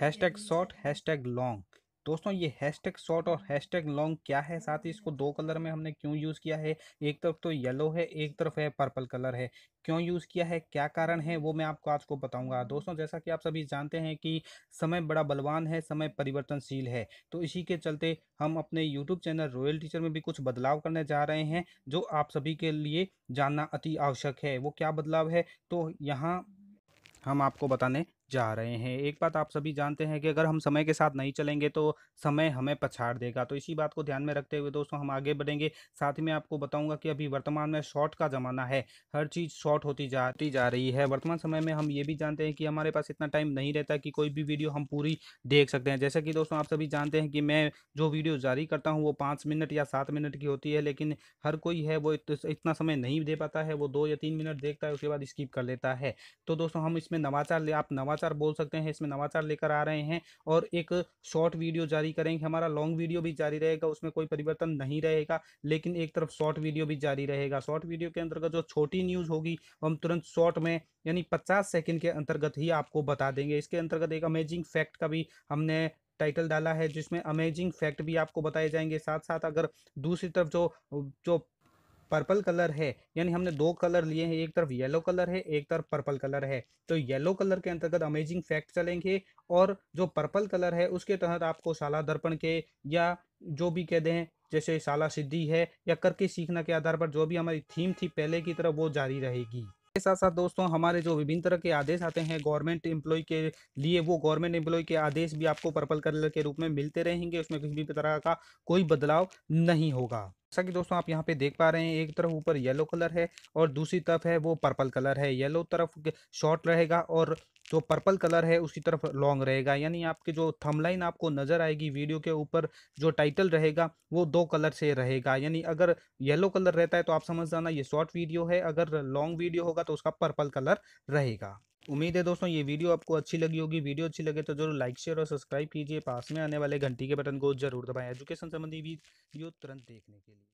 hash hashtag short hashtag long दोस्तों ये hashtag short और हैश टैग लॉन्ग क्या है साथ ही इसको दो कलर में हमने क्यों यूज़ किया है एक तरफ तो येलो है एक तरफ है पर्पल कलर है क्यों यूज़ किया है क्या कारण है वो मैं आपको आज को बताऊंगा दोस्तों जैसा कि आप सभी जानते हैं कि समय बड़ा बलवान है समय परिवर्तनशील है तो इसी के चलते हम अपने यूट्यूब चैनल रॉयल टीचर में भी कुछ बदलाव करने जा रहे हैं जो आप सभी के लिए जानना अति आवश्यक है वो क्या बदलाव है तो यहाँ हम आपको बताने जा रहे हैं एक बात आप सभी जानते हैं कि अगर हम समय के साथ नहीं चलेंगे तो समय हमें पछाड़ देगा तो इसी बात को ध्यान में रखते हुए दोस्तों हम आगे बढ़ेंगे साथ ही मैं आपको बताऊंगा कि अभी वर्तमान में शॉर्ट का ज़माना है हर चीज़ शॉर्ट होती जाती जा रही है वर्तमान समय में हम ये भी जानते हैं कि हमारे पास इतना टाइम नहीं रहता कि कोई भी वीडियो हम पूरी देख सकते हैं जैसे कि दोस्तों आप सभी जानते हैं कि मैं जो वीडियो जारी करता हूँ वो पाँच मिनट या सात मिनट की होती है लेकिन हर कोई है वो इतना समय नहीं दे पाता है वो दो या तीन मिनट देखता है उसके बाद स्किप कर लेता है तो दोस्तों हम इसमें नवाचार ले आप नवाचार नवाचार बोल सकते हैं इसमें नवाचार लेकर आ रहे हैं और एक शॉर्ट वीडियो जारी करेंगे हमारा लॉन्ग वीडियो भी जारी रहेगा उसमें कोई परिवर्तन नहीं रहेगा लेकिन एक तरफ शॉर्ट वीडियो भी जारी रहेगा शॉर्ट वीडियो के अंतर्गत जो छोटी न्यूज़ होगी हम तुरंत शॉर्ट में यानी पचास सेकेंड के अंतर्गत ही आपको बता देंगे इसके अंतर्गत एक अमेजिंग फैक्ट का भी हमने टाइटल डाला है जिसमें अमेजिंग फैक्ट भी आपको बताए जाएंगे साथ साथ अगर दूसरी तरफ जो जो पर्पल कलर है यानी हमने दो कलर लिए हैं एक तरफ येलो कलर है एक तरफ पर्पल कलर है तो येलो कलर के अंतर्गत अमेजिंग फैक्ट चलेंगे और जो पर्पल कलर है उसके तहत आपको शाला दर्पण के या जो भी कह दें जैसे शाला सिद्धि है या करके सीखना के आधार पर जो भी हमारी थीम थी पहले की तरफ वो जारी रहेगी के साथ साथ दोस्तों हमारे जो विभिन्न तरह के आदेश आते हैं गवर्नमेंट एम्प्लॉय के लिए वो गवर्नमेंट एम्प्लॉय के आदेश भी आपको पर्पल कलर के रूप में मिलते रहेंगे उसमें किसी भी तरह का कोई बदलाव नहीं होगा जैसा कि दोस्तों आप यहाँ पे देख पा रहे हैं एक तरफ ऊपर येलो कलर है और दूसरी तरफ है वो पर्पल कलर है येलो तरफ शॉर्ट रहेगा और जो पर्पल कलर है उसकी तरफ लॉन्ग रहेगा यानी आपके जो थमलाइन आपको नज़र आएगी वीडियो के ऊपर जो टाइटल रहेगा वो दो कलर से रहेगा यानी अगर येलो कलर रहता है तो आप समझ जाना ये शॉर्ट वीडियो है अगर लॉन्ग वीडियो होगा तो उसका पर्पल कलर रहेगा उम्मीद है दोस्तों ये वीडियो आपको अच्छी लगी होगी वीडियो अच्छी लगे तो जरूर लाइक शेयर और सब्सक्राइब कीजिए पास में आने वाले घंटी के बटन को जरूर दबाएं एजुकेशन संबंधी वीडियो तुरंत देखने के लिए